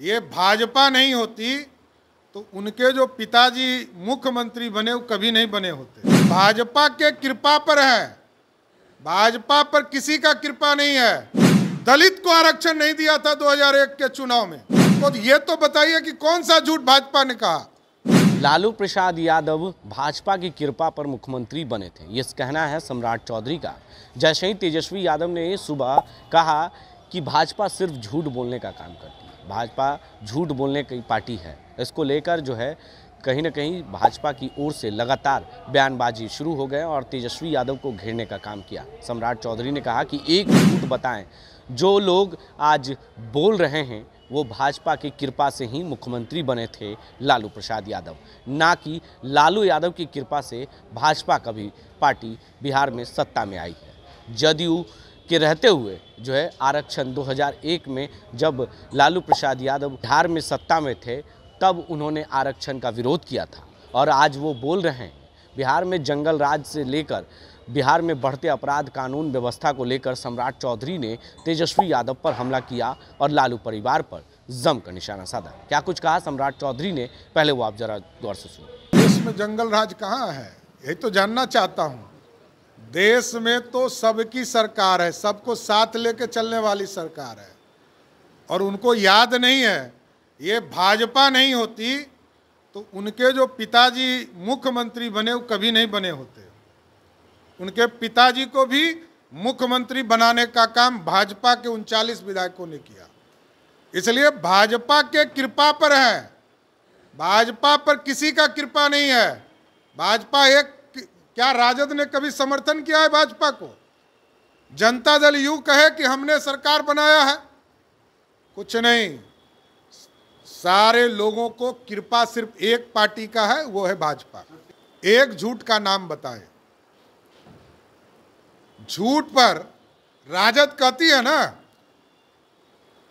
ये भाजपा नहीं होती तो उनके जो पिताजी मुख्यमंत्री बने वो कभी नहीं बने होते भाजपा के कृपा पर है भाजपा पर किसी का कृपा नहीं है दलित को आरक्षण नहीं दिया था 2001 के चुनाव में तो ये तो बताइए कि कौन सा झूठ भाजपा ने कहा लालू प्रसाद यादव भाजपा की कृपा पर मुख्यमंत्री बने थे ये कहना है सम्राट चौधरी का जैसे ही तेजस्वी यादव ने सुबह कहा कि भाजपा सिर्फ झूठ बोलने का काम करती है भाजपा झूठ बोलने की पार्टी है इसको लेकर जो है कहीं ना कहीं भाजपा की ओर से लगातार बयानबाजी शुरू हो गए और तेजस्वी यादव को घेरने का काम किया सम्राट चौधरी ने कहा कि एक झूठ बताएं जो लोग आज बोल रहे हैं वो भाजपा की कृपा से ही मुख्यमंत्री बने थे लालू प्रसाद यादव ना कि लालू यादव की कृपा से भाजपा कभी पार्टी बिहार में सत्ता में आई है जदयू के रहते हुए जो है आरक्षण 2001 में जब लालू प्रसाद यादव बिहार में सत्ता में थे तब उन्होंने आरक्षण का विरोध किया था और आज वो बोल रहे हैं बिहार में जंगल राज से लेकर बिहार में बढ़ते अपराध कानून व्यवस्था को लेकर सम्राट चौधरी ने तेजस्वी यादव पर हमला किया और लालू परिवार पर जम का निशाना साधा क्या कुछ कहा सम्राट चौधरी ने पहले वो आप जरा गौर से सुनो देश में जंगल राज कहाँ है यही तो जानना चाहता हूँ देश में तो सबकी सरकार है सबको साथ लेके चलने वाली सरकार है और उनको याद नहीं है ये भाजपा नहीं होती तो उनके जो पिताजी मुख्यमंत्री बने वो कभी नहीं बने होते उनके पिताजी को भी मुख्यमंत्री बनाने का काम भाजपा के उनचालीस विधायकों ने किया इसलिए भाजपा के कृपा पर है भाजपा पर किसी का कृपा नहीं है भाजपा एक क्या राजद ने कभी समर्थन किया है भाजपा को जनता दल यू कहे कि हमने सरकार बनाया है कुछ नहीं सारे लोगों को कृपा सिर्फ एक पार्टी का है वो है भाजपा एक झूठ का नाम बताए झूठ पर राजद कहती है ना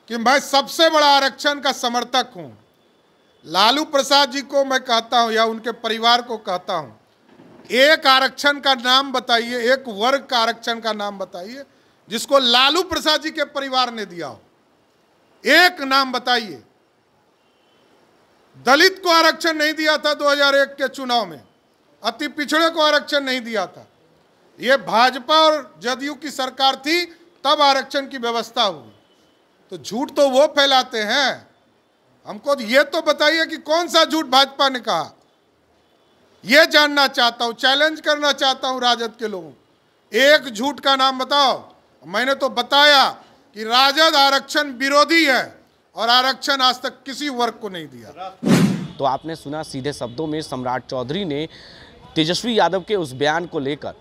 कि मैं सबसे बड़ा आरक्षण का समर्थक हूं लालू प्रसाद जी को मैं कहता हूं या उनके परिवार को कहता हूं एक आरक्षण का नाम बताइए एक वर्ग का आरक्षण का नाम बताइए जिसको लालू प्रसाद जी के परिवार ने दिया हो एक नाम बताइए दलित को आरक्षण नहीं दिया था 2001 के चुनाव में अति पिछड़े को आरक्षण नहीं दिया था यह भाजपा और जदयू की सरकार थी तब आरक्षण की व्यवस्था हुई तो झूठ तो वो फैलाते हैं हमको ये तो बताइए कि कौन सा झूठ भाजपा ने कहा ये जानना चाहता हूँ चैलेंज करना चाहता हूँ राजद के लोगों एक झूठ का नाम बताओ मैंने तो बताया कि राजद आरक्षण विरोधी है और आरक्षण आज तक किसी वर्ग को नहीं दिया तो आपने सुना सीधे शब्दों में सम्राट चौधरी ने तेजस्वी यादव के उस बयान को लेकर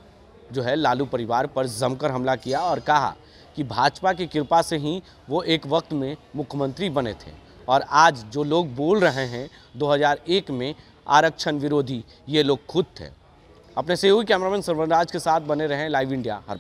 जो है लालू परिवार पर जमकर हमला किया और कहा कि भाजपा की कृपा से ही वो एक वक्त में मुख्यमंत्री बने थे और आज जो लोग बोल रहे हैं 2001 में आरक्षण विरोधी ये लोग खुद थे अपने सहयोगी कैमरामैन सर्वराज के साथ बने रहें लाइव इंडिया हर